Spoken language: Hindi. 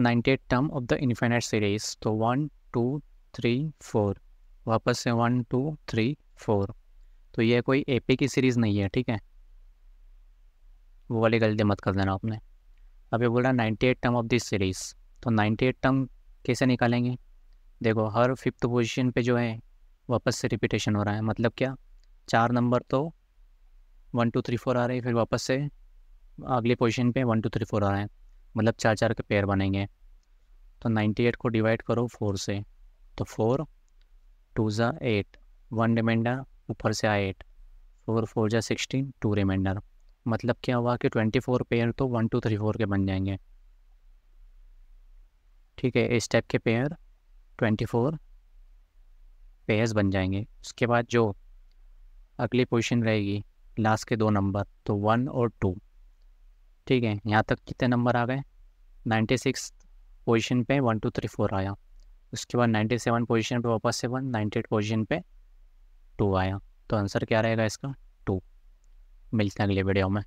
ninety term of the infinite series तो वन टू थ्री फोर वापस से वन टू थ्री फोर तो ये कोई ए पी की सीरीज़ नहीं है ठीक है वो वाली गलती मत कर देना आपने अब ये बोल रहा है ninety eight term of this series तो नाइन्टी एट टर्म कैसे निकालेंगे देखो हर फिफ्थ पोजीशन पे जो है वापस से रिपीटेशन हो रहा है मतलब क्या चार नंबर तो वन टू थ्री फोर आ रहे फिर वापस से अगले पोजीशन पे वन टू थ्री फोर आ रहे हैं मतलब चार चार के पेयर बनेंगे तो नाइन्टी एट को डिवाइड करो फोर से तो फोर टू ज़ा एट वन रिमाइंडर ऊपर से आ एट फोर फोर ज़ा सिक्सटीन टू रिमाइंडर मतलब क्या हुआ कि ट्वेंटी फोर पेयर तो वन टू थ्री फोर के बन जाएंगे ठीक है इस टाइप के पेयर ट्वेंटी फोर पेयर्स बन जाएंगे उसके बाद जो अगली पोजीशन रहेगी लास्ट के दो नंबर तो वन और टू ठीक है यहाँ तक कितने नंबर आ गए नाइन्टी सिक्स पोजिशन पर वन टू थ्री फोर आया उसके बाद नाइन्टी सेवन पोजिशन पर वापस से वन नाइन्टी एट पोजिशन पर टू आया तो आंसर क्या रहेगा इसका टू मिलते हैं अगले वीडियो में